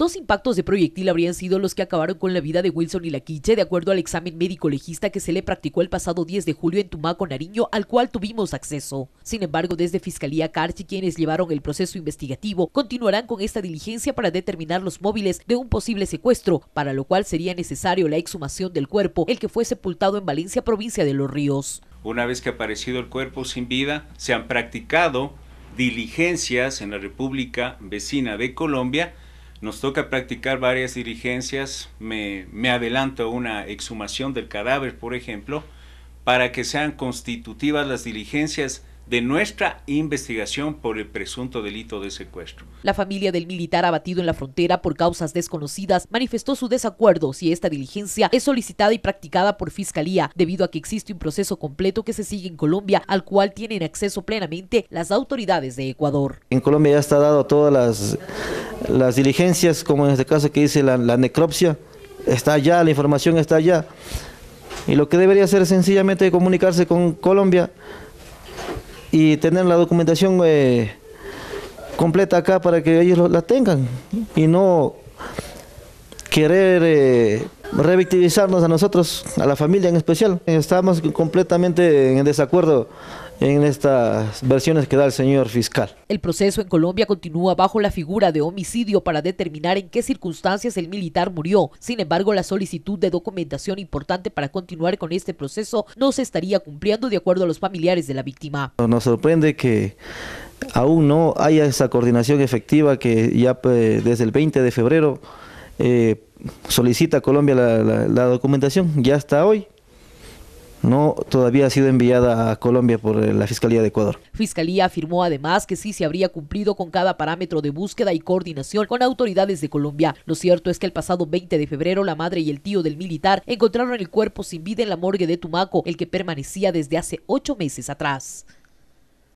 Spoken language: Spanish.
Dos impactos de proyectil habrían sido los que acabaron con la vida de Wilson y la quiche, de acuerdo al examen médico legista que se le practicó el pasado 10 de julio en Tumaco, Nariño, al cual tuvimos acceso. Sin embargo, desde Fiscalía Carchi, quienes llevaron el proceso investigativo, continuarán con esta diligencia para determinar los móviles de un posible secuestro, para lo cual sería necesario la exhumación del cuerpo, el que fue sepultado en Valencia, provincia de Los Ríos. Una vez que ha aparecido el cuerpo sin vida, se han practicado diligencias en la República vecina de Colombia nos toca practicar varias diligencias, me, adelanto a una exhumación del cadáver, por ejemplo, para que sean constitutivas las diligencias de nuestra investigación por el presunto delito de secuestro. La familia del militar abatido en la frontera por causas desconocidas manifestó su desacuerdo si esta diligencia es solicitada y practicada por Fiscalía, debido a que existe un proceso completo que se sigue en Colombia, al cual tienen acceso plenamente las autoridades de Ecuador. En Colombia ya está dado todas las las diligencias, como en este caso que dice la, necropsia, está allá, la información está allá. Y lo que debería hacer es sencillamente comunicarse con Colombia y tener la documentación eh, completa acá para que ellos la tengan y no querer eh, revictimizarnos a nosotros, a la familia en especial. Estamos completamente en desacuerdo en estas versiones que da el señor fiscal. El proceso en Colombia continúa bajo la figura de homicidio para determinar en qué circunstancias el militar murió. Sin embargo, la solicitud de documentación importante para continuar con este proceso no se estaría cumpliendo de acuerdo a los familiares de la víctima. Nos sorprende que aún no haya esa coordinación efectiva que ya eh, desde el 20 de febrero eh, solicita Colombia la, la documentación. Ya hasta hoy no todavía ha sido enviada a Colombia por eh, la Fiscalía de Ecuador. Fiscalía afirmó además que sí se habría cumplido con cada parámetro de búsqueda y coordinación con autoridades de Colombia. Lo cierto es que el pasado 20 de febrero la madre y el tío del militar encontraron el cuerpo sin vida en la morgue de Tumaco, el que permanecía desde hace ocho meses atrás.